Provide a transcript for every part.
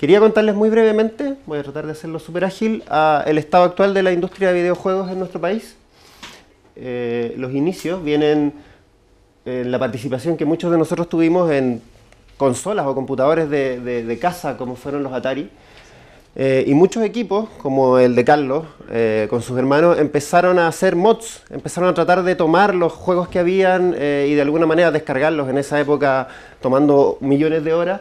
Quería contarles muy brevemente, voy a tratar de hacerlo súper ágil, el estado actual de la industria de videojuegos en nuestro país. Eh, los inicios vienen en la participación que muchos de nosotros tuvimos en consolas o computadores de, casa, como fueron los Atari. Eh, y muchos equipos, como el de Carlos, eh, con sus hermanos, empezaron a hacer mods, empezaron a tratar de tomar los juegos que habían y de alguna manera descargarlos en esa época tomando millones de horas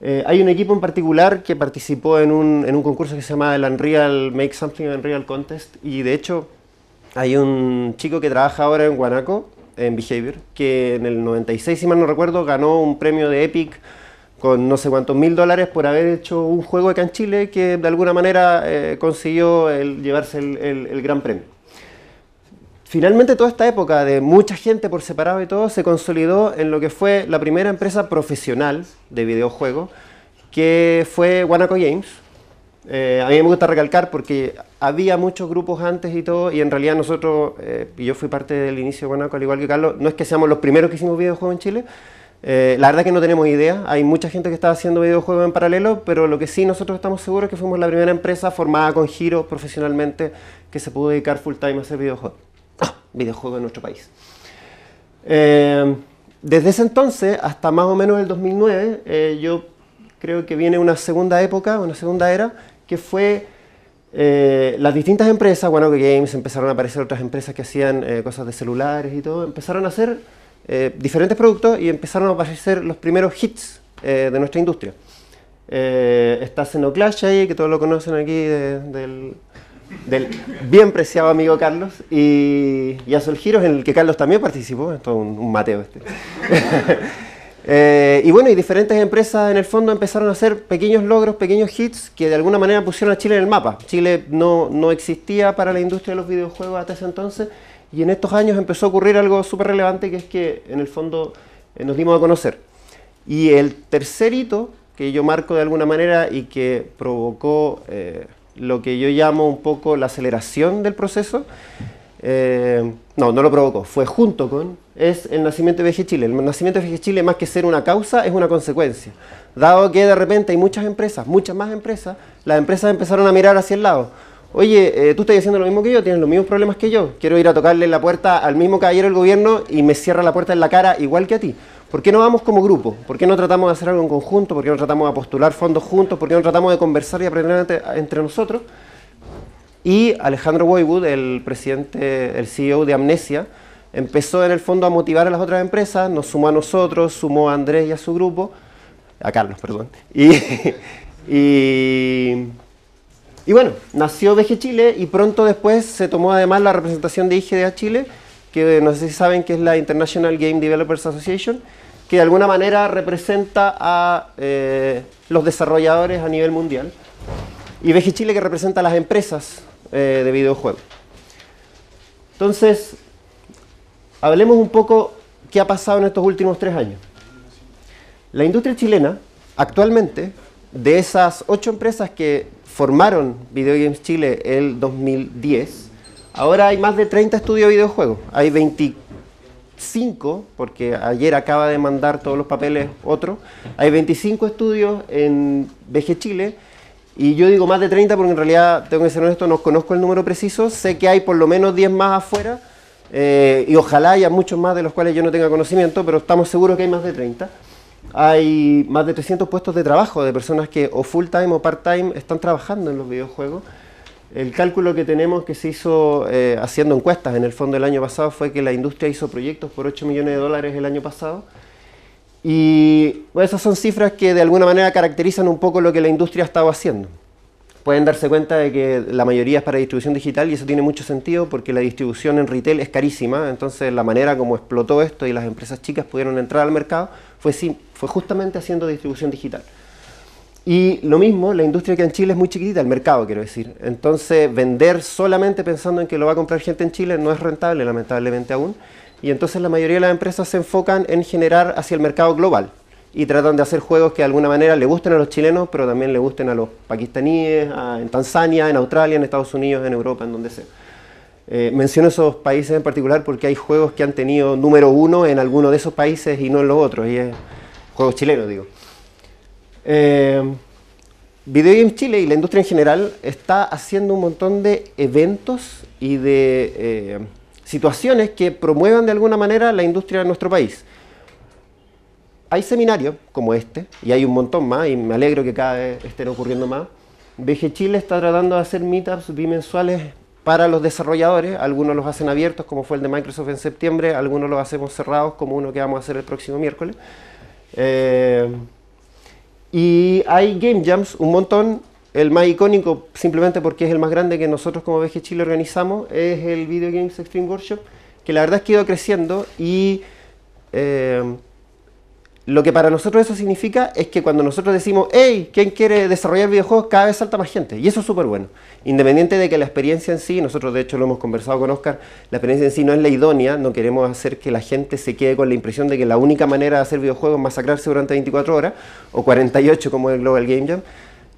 eh, hay un equipo en particular que participó en un, concurso que se llama el Unreal Make Something Unreal Contest y de hecho hay un chico que trabaja ahora en Guanaco, en Behavior, que en el 96, si mal no recuerdo, ganó un premio de Epic con no sé cuántos mil dólares por haber hecho un juego acá en Chile que de alguna manera eh, consiguió llevarse el gran premio. Finalmente toda esta época de mucha gente por separado y todo se consolidó en lo que fue la primera empresa profesional de videojuegos, que fue Guanaco Games. Eh, a mí me gusta recalcar porque había muchos grupos antes y todo, y en realidad nosotros, eh, y yo fui parte del inicio de Guanaco, al igual que Carlos, no es que seamos los primeros que hicimos videojuegos en Chile, eh, la verdad es que no tenemos idea, hay mucha gente que está haciendo videojuegos en paralelo, pero lo que sí nosotros estamos seguros es que fuimos la primera empresa formada con giro profesionalmente que se pudo dedicar full time a hacer videojuegos ah, videojuegos en nuestro país. Eh, desde ese entonces hasta más o menos el 2009, eh, yo creo que viene una segunda época, una segunda era, que fue eh, las distintas empresas, bueno, Games, empezaron a aparecer otras empresas que hacían cosas de celulares y todo, empezaron a hacer diferentes productos y empezaron a aparecer los primeros hits de nuestra industria. está Clash ahí, que todos lo conocen aquí del del bien preciado amigo Carlos y, y a Giros, en el que Carlos también participó, esto es un, mateo este. Eh, y bueno, y diferentes empresas en el fondo empezaron a hacer pequeños logros, pequeños hits que de alguna manera pusieron a Chile en el mapa. Chile no, existía para la industria de los videojuegos hasta ese entonces y en estos años empezó a ocurrir algo súper relevante que es que en el fondo eh, nos dimos a conocer. Y el tercer hito que yo marco de alguna manera y que provocó... Eh, lo que yo llamo un poco la aceleración del proceso, eh, no, no lo provocó, fue junto con, es el nacimiento de VG Chile. El nacimiento de VG Chile, más que ser una causa, es una consecuencia. Dado que de repente hay muchas empresas, muchas más empresas, las empresas empezaron a mirar hacia el lado oye, eh, tú estás diciendo lo mismo que yo, tienes los mismos problemas que yo, quiero ir a tocarle la puerta al mismo caballero del gobierno y me cierra la puerta en la cara igual que a ti. ¿Por qué no vamos como grupo? ¿Por qué no tratamos de hacer algo en conjunto? ¿Por qué no tratamos de postular fondos juntos? ¿Por qué no tratamos de conversar y aprender entre, nosotros? Y Alejandro Waywood, el presidente, el CEO de Amnesia, empezó en el fondo a motivar a las otras empresas, nos sumó a nosotros, sumó a Andrés y a su grupo, a Carlos, perdón. y, y y bueno, nació VG Chile y pronto después se tomó además la representación de IGDA Chile, que no sé si saben que es la International Game Developers Association, que de alguna manera representa a eh, los desarrolladores a nivel mundial. Y VG Chile que representa a las empresas eh, de videojuegos. Entonces, hablemos un poco qué ha pasado en estos últimos tres años. La industria chilena, actualmente, de esas ocho empresas que formaron Video Games Chile el 2010, ahora hay más de 30 estudios de videojuegos. Hay 25, porque ayer acaba de mandar todos los papeles otro. Hay 25 estudios en BG Chile. Y yo digo más de 30 porque en realidad, tengo que ser honesto, no conozco el número preciso. Sé que hay por lo menos 10 más afuera. Eh, y ojalá haya muchos más de los cuales yo no tenga conocimiento, pero estamos seguros que hay más de 30. Hay más de 300 puestos de trabajo de personas que o full time o part time están trabajando en los videojuegos. El cálculo que tenemos que se hizo eh, haciendo encuestas en el fondo el año pasado fue que la industria hizo proyectos por 8 millones de dólares el año pasado. Y esas son cifras que de alguna manera caracterizan un poco lo que la industria ha estado haciendo pueden darse cuenta de que la mayoría es para distribución digital y eso tiene mucho sentido porque la distribución en retail es carísima, entonces la manera como explotó esto y las empresas chicas pudieron entrar al mercado fue, fue justamente haciendo distribución digital. Y lo mismo, la industria que en Chile es muy chiquitita, el mercado quiero decir. Entonces vender solamente pensando en que lo va a comprar gente en Chile no es rentable lamentablemente aún. Y entonces la mayoría de las empresas se enfocan en generar hacia el mercado global, y tratan de hacer juegos que de alguna manera le gusten a los chilenos, pero también le gusten a los pakistaníes, a, en Tanzania, en Australia, en Estados Unidos, en Europa, en donde sea. Eh, menciono esos países en particular porque hay juegos que han tenido número uno en alguno de esos países y no en los otros, y es juegos chilenos, digo. Eh, Video Games Chile y la industria en general está haciendo un montón de eventos y de eh, situaciones que promuevan de alguna manera la industria de nuestro país hay seminarios como este, y hay un montón más, y me alegro que cada vez estén ocurriendo más. BG Chile está tratando de hacer meetups bimensuales para los desarrolladores. Algunos los hacen abiertos, como fue el de Microsoft en septiembre, algunos los hacemos cerrados, como uno que vamos a hacer el próximo miércoles. Eh, y hay game jams, un montón. El más icónico, simplemente porque es el más grande que nosotros como BG Chile organizamos, es el Video Games Extreme Workshop, que la verdad es que ha ido creciendo y... Eh, lo que para nosotros eso significa es que cuando nosotros decimos, hey, ¿quién quiere desarrollar videojuegos? Cada vez salta más gente. Y eso es súper bueno. Independiente de que la experiencia en sí, nosotros de hecho lo hemos conversado con Oscar, la experiencia en sí no es la idónea, no queremos hacer que la gente se quede con la impresión de que la única manera de hacer videojuegos es masacrarse durante 24 horas, o 48 como el Global Game Jam.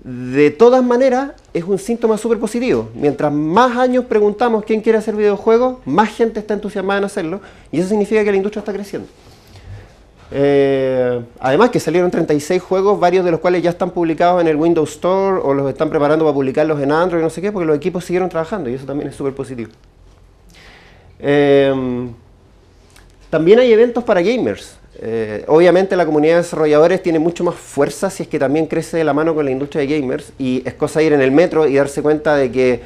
De todas maneras, es un síntoma súper positivo. Mientras más años preguntamos quién quiere hacer videojuegos, más gente está entusiasmada en hacerlo, y eso significa que la industria está creciendo. Eh, además que salieron 36 juegos, varios de los cuales ya están publicados en el Windows Store o los están preparando para publicarlos en Android, no sé qué, porque los equipos siguieron trabajando y eso también es súper positivo. Em, también hay eventos para gamers. Eh, obviamente la comunidad de desarrolladores tiene mucho más fuerza si es que también crece de la mano con la industria de gamers y es cosa ir en el metro y darse cuenta de que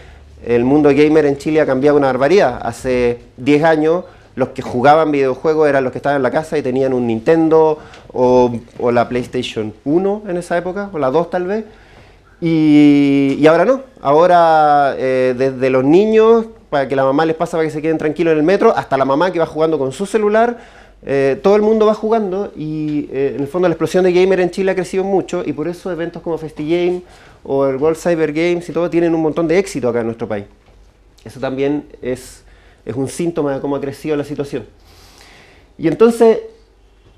el mundo gamer en Chile ha cambiado una barbaridad. Hace 10 años los que jugaban videojuegos eran los que estaban en la casa y tenían un Nintendo o, la PlayStation 1 en esa época, o la 2 tal vez. Y, ahora no, ahora eh, desde los niños, para que la mamá les pasa para que se queden tranquilos en el metro, hasta la mamá que va jugando con su celular, eh, todo el mundo va jugando y eh, en el fondo la explosión de gamer en Chile ha crecido mucho y por eso eventos como FestiGame o el World Cyber Games y todo tienen un montón de éxito acá en nuestro país. Eso también es es un síntoma de cómo ha crecido la situación. Y entonces,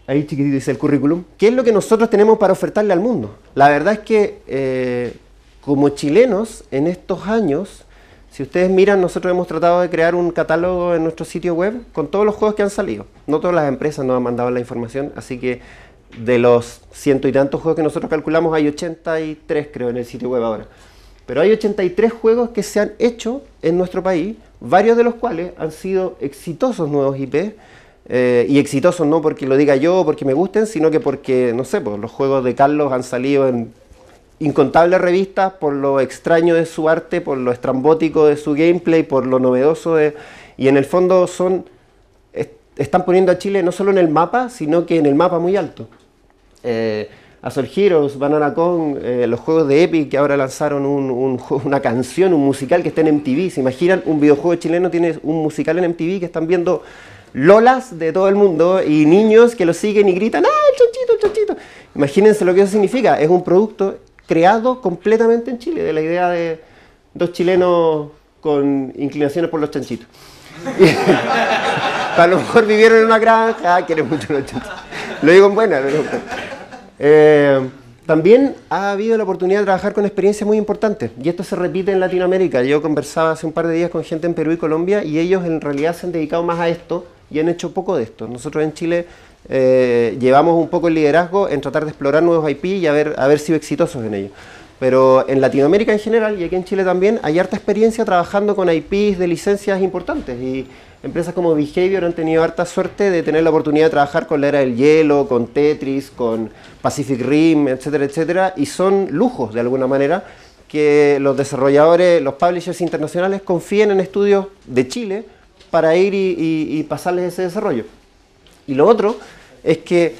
ahí chiquitito dice el currículum, ¿qué es lo que nosotros tenemos para ofertarle al mundo? La verdad es que eh, como chilenos, en estos años, si ustedes miran, nosotros hemos tratado de crear un catálogo en nuestro sitio web con todos los juegos que han salido. No todas las empresas nos han mandado la información, así que de los ciento y tantos juegos que nosotros calculamos, hay 83 creo en el sitio web ahora. Pero hay 83 juegos que se han hecho en nuestro país, varios de los cuales han sido exitosos nuevos IP. Eh, y exitosos no porque lo diga yo, o porque me gusten, sino que porque, no sé, pues, los juegos de Carlos han salido en incontables revistas por lo extraño de su arte, por lo estrambótico de su gameplay, por lo novedoso de... Y en el fondo son están poniendo a Chile no solo en el mapa, sino que en el mapa muy alto. Eh, a Soul Heroes, Banana eh, los juegos de Epic que ahora lanzaron una canción, un musical que está en MTV. ¿Se imaginan? Un videojuego chileno tiene un musical en MTV que están viendo lolas de todo el mundo y niños que lo siguen y gritan, ¡ah, el chanchito, el chanchito! Imagínense lo que eso significa. Es un producto creado completamente en Chile, de la idea de dos chilenos con inclinaciones por los chanchitos. a lo mejor vivieron en una granja, quieren mucho los chanchitos. Lo digo en buena, pero... Eh, también ha habido la oportunidad de trabajar con experiencias muy importantes y esto se repite en Latinoamérica. Yo conversaba hace un par de días con gente en Perú y Colombia y ellos en realidad se han dedicado más a esto y han hecho poco de esto. Nosotros en Chile eh, llevamos un poco el liderazgo en tratar de explorar nuevos IP y haber sido exitosos en ellos pero en Latinoamérica en general y aquí en Chile también hay harta experiencia trabajando con IPs de licencias importantes y empresas como Behavior han tenido harta suerte de tener la oportunidad de trabajar con la era del hielo, con Tetris, con Pacific Rim, etcétera, etcétera, y son lujos de alguna manera que los desarrolladores, los publishers internacionales confíen en estudios de Chile para ir y pasarles ese desarrollo. Y lo otro es que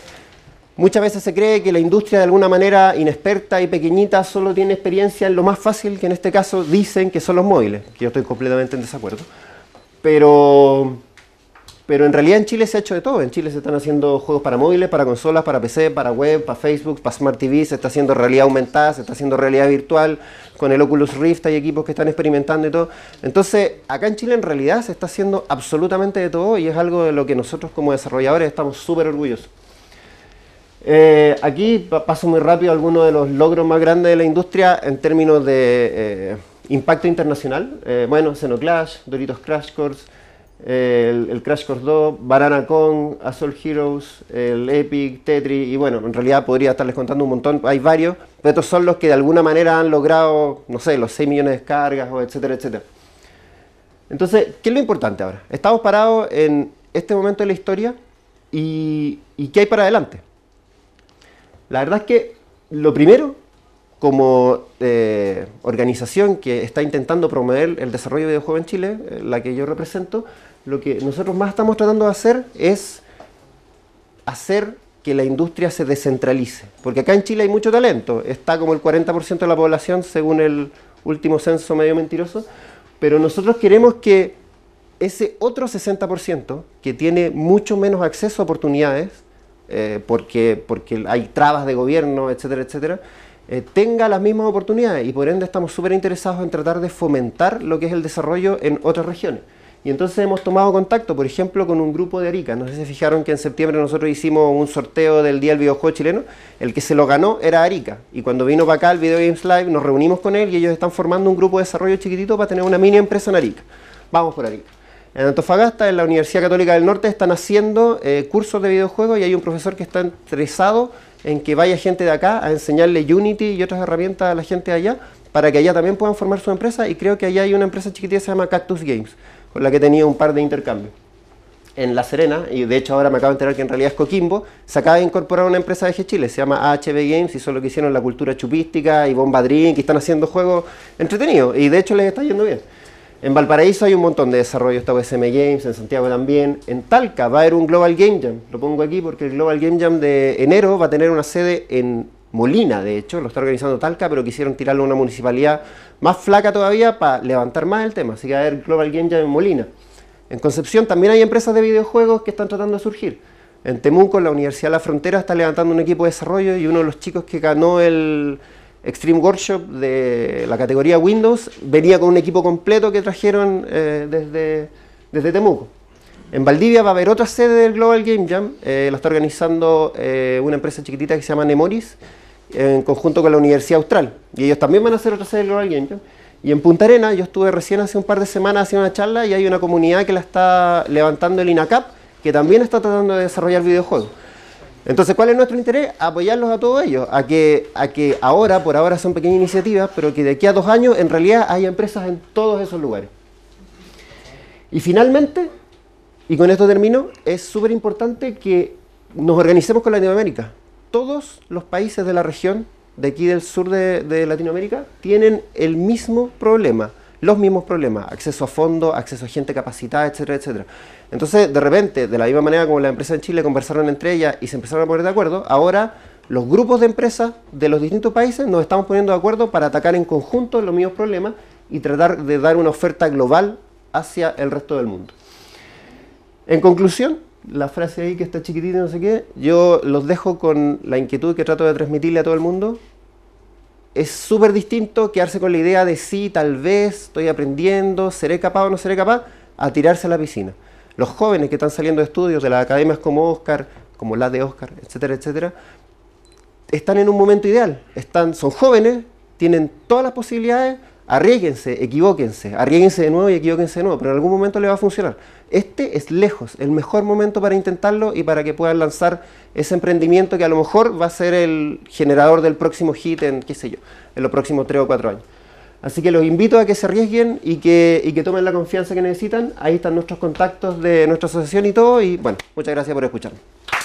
Muchas veces se cree que la industria de alguna manera inexperta y pequeñita solo tiene experiencia en lo más fácil, que en este caso dicen que son los móviles, que yo estoy completamente en desacuerdo. Pero, pero en realidad en Chile se ha hecho de todo. En Chile se están haciendo juegos para móviles, para consolas, para PC, para web, para Facebook, para Smart TV, se está haciendo realidad aumentada, se está haciendo realidad virtual, con el Oculus Rift hay equipos que están experimentando y todo. Entonces, acá en Chile en realidad se está haciendo absolutamente de todo y es algo de lo que nosotros como desarrolladores estamos súper orgullosos. Eh, aquí paso muy rápido algunos de los logros más grandes de la industria en términos de eh, impacto internacional. Eh, bueno, Xenoclash, Doritos Crash Course, el, Crash Course 2, Banana Con, Assault Heroes, el Epic, Tetris, y bueno, en realidad podría estarles contando un montón, hay varios, pero estos son los que de alguna manera han logrado, no sé, los 6 millones de descargas, o etcétera, etcétera. Entonces, ¿qué es lo importante ahora? Estamos parados en este momento de la historia y ¿qué hay para adelante? La verdad es que lo primero, como eh, organización que está intentando promover el desarrollo de videojuegos en Chile, eh, la que yo represento, lo que nosotros más estamos tratando de hacer es hacer que la industria se descentralice. Porque acá en Chile hay mucho talento. Está como el 40% de la población, según el último censo medio mentiroso. Pero nosotros queremos que ese otro 60% que tiene mucho menos acceso a oportunidades eh, porque, porque hay trabas de gobierno, etcétera, etcétera, eh, tenga las mismas oportunidades y por ende estamos súper interesados en tratar de fomentar lo que es el desarrollo en otras regiones. Y entonces hemos tomado contacto, por ejemplo, con un grupo de Arica. No sé si se fijaron que en septiembre nosotros hicimos un sorteo del Día del Videojuego Chileno. El que se lo ganó era Arica. Y cuando vino para acá el Video Games Live, nos reunimos con él y ellos están formando un grupo de desarrollo chiquitito para tener una mini empresa en Arica. Vamos por Arica. En Antofagasta, en la Universidad Católica del Norte, están haciendo eh, cursos de videojuegos y hay un profesor que está interesado en que vaya gente de acá a enseñarle Unity y otras herramientas a la gente de allá para que allá también puedan formar su empresa y creo que allá hay una empresa chiquitita que se llama Cactus Games, con la que tenía un par de intercambios. En La Serena, y de hecho ahora me acabo de enterar que en realidad es Coquimbo, se acaba de incorporar una empresa de Chile, se llama AHB Games, y son lo que hicieron la cultura chupística y Bomba que están haciendo juegos entretenidos, y de hecho les está yendo bien. En Valparaíso hay un montón de desarrollo, está USM Games, en Santiago también. En Talca va a haber un Global Game Jam, lo pongo aquí porque el Global Game Jam de enero va a tener una sede en Molina, de hecho, lo está organizando Talca, pero quisieron tirarlo a una municipalidad más flaca todavía para levantar más el tema, así que va a haber Global Game Jam en Molina. En Concepción también hay empresas de videojuegos que están tratando de surgir. En Temuco, la Universidad de la Frontera está levantando un equipo de desarrollo y uno de los chicos que ganó el, Extreme Workshop de la categoría Windows venía con un equipo completo que trajeron eh, desde, desde Temuco. En Valdivia va a haber otra sede del Global Game Jam, eh, la está organizando eh, una empresa chiquitita que se llama Nemoris, en conjunto con la Universidad Austral, y ellos también van a hacer otra sede del Global Game Jam. Y en Punta Arena, yo estuve recién hace un par de semanas haciendo una charla y hay una comunidad que la está levantando el INACAP, que también está tratando de desarrollar videojuegos. Entonces, ¿cuál es nuestro interés? Apoyarlos a todos ellos, a que, a que ahora, por ahora son pequeñas iniciativas, pero que de aquí a dos años en realidad haya empresas en todos esos lugares. Y finalmente, y con esto termino, es súper importante que nos organicemos con Latinoamérica. Todos los países de la región, de aquí del sur de Latinoamérica, tienen el mismo problema los mismos problemas, acceso a fondos, acceso a gente capacitada, etcétera, etcétera. Entonces, de repente, de la misma manera como las empresas en Chile conversaron entre ellas y se empezaron a poner de acuerdo, ahora los grupos de empresas de los distintos países nos estamos poniendo de acuerdo para atacar en conjunto los mismos problemas y tratar de dar una oferta global hacia el resto del mundo. En conclusión, la frase ahí que está chiquitita, no sé qué, yo los dejo con la inquietud que trato de transmitirle a todo el mundo, es súper distinto quedarse con la idea de sí, tal vez, estoy aprendiendo, seré capaz o no seré capaz, a tirarse a la piscina. Los jóvenes que están saliendo de estudios de las academias como Oscar, como la de Oscar, etcétera, etcétera, están en un momento ideal. Están, son jóvenes, tienen todas las posibilidades, arriesguense, equivóquense, arriesguense de nuevo y equivóquense de nuevo, pero en algún momento le va a funcionar. Este es lejos, el mejor momento para intentarlo y para que puedan lanzar ese emprendimiento que a lo mejor va a ser el generador del próximo hit en, qué sé yo, en los próximos 3 o 4 años. Así que los invito a que se arriesguen y que, y que tomen la confianza que necesitan. Ahí están nuestros contactos de nuestra asociación y todo. Y bueno, muchas gracias por escucharme.